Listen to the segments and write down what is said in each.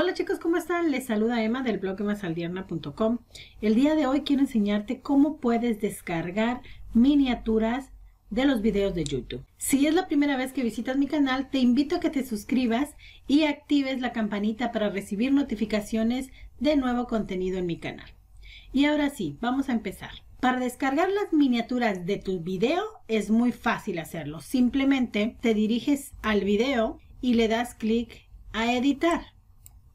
Hola chicos, ¿cómo están? Les saluda Emma del blog masaldierna.com. El día de hoy quiero enseñarte cómo puedes descargar miniaturas de los videos de YouTube. Si es la primera vez que visitas mi canal, te invito a que te suscribas y actives la campanita para recibir notificaciones de nuevo contenido en mi canal. Y ahora sí, vamos a empezar. Para descargar las miniaturas de tu video es muy fácil hacerlo. Simplemente te diriges al video y le das clic a editar.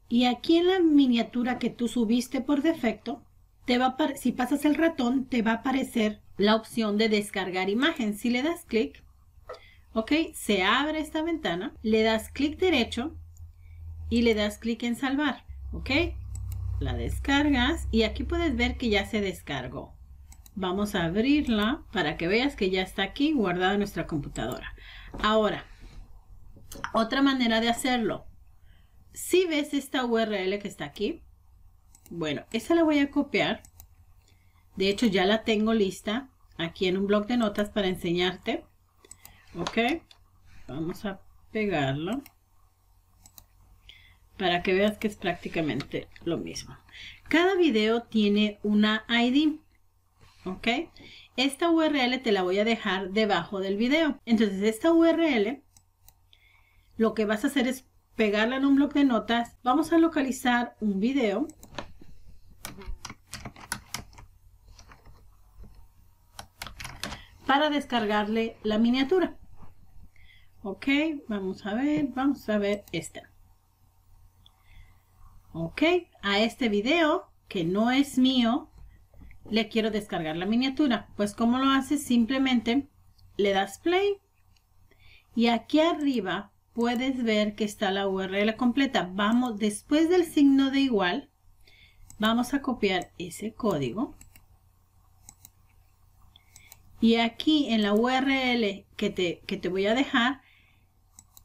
Y aquí en la miniatura que tú subiste por defecto, te va si pasas el ratón, te va a aparecer la opción de descargar imagen. Si le das clic, ok, se abre esta ventana, le das clic derecho y le das clic en salvar, ok. La descargas y aquí puedes ver que ya se descargó. Vamos a abrirla para que veas que ya está aquí guardada en nuestra computadora. Ahora, otra manera de hacerlo si ves esta URL que está aquí, bueno, esa la voy a copiar. De hecho, ya la tengo lista aquí en un blog de notas para enseñarte. Ok, vamos a pegarlo para que veas que es prácticamente lo mismo. Cada video tiene una ID, ¿ok? Esta URL te la voy a dejar debajo del video. Entonces, esta URL, lo que vas a hacer es pegarla en un bloc de notas, vamos a localizar un video. para descargarle la miniatura. Ok, vamos a ver, vamos a ver esta. Ok, a este video, que no es mío, le quiero descargar la miniatura. Pues como lo haces, simplemente le das play y aquí arriba puedes ver que está la URL completa. Vamos, después del signo de igual, vamos a copiar ese código. Y aquí en la URL que te, voy a dejar,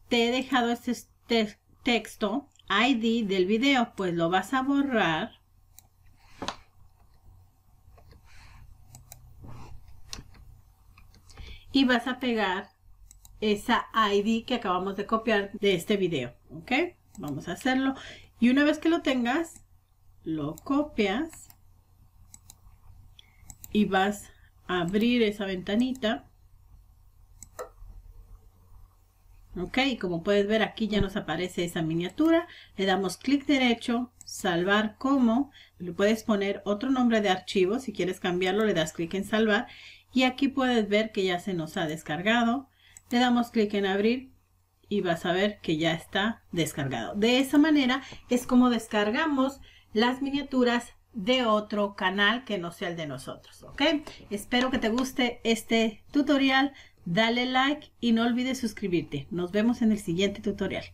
te he dejado este texto ID del video, pues lo vas a borrar. Y vas a pegar esa ID que acabamos de copiar de este video, ¿ok? Vamos a hacerlo. Y una vez que lo tengas, lo copias y vas a abrir esa ventanita. Ok, como puedes ver aquí ya nos aparece esa miniatura. Le damos clic derecho, salvar como. Le puedes poner otro nombre de archivo. Si quieres cambiarlo, le das clic en salvar. Y aquí puedes ver que ya se nos ha descargado. Le damos clic en abrir y vas a ver que ya está descargado. De esa manera es como descargamos las miniaturas de otro canal que no sea el de nosotros, ¿ok? Espero que te guste este tutorial, dale like y no olvides suscribirte. Nos vemos en el siguiente tutorial.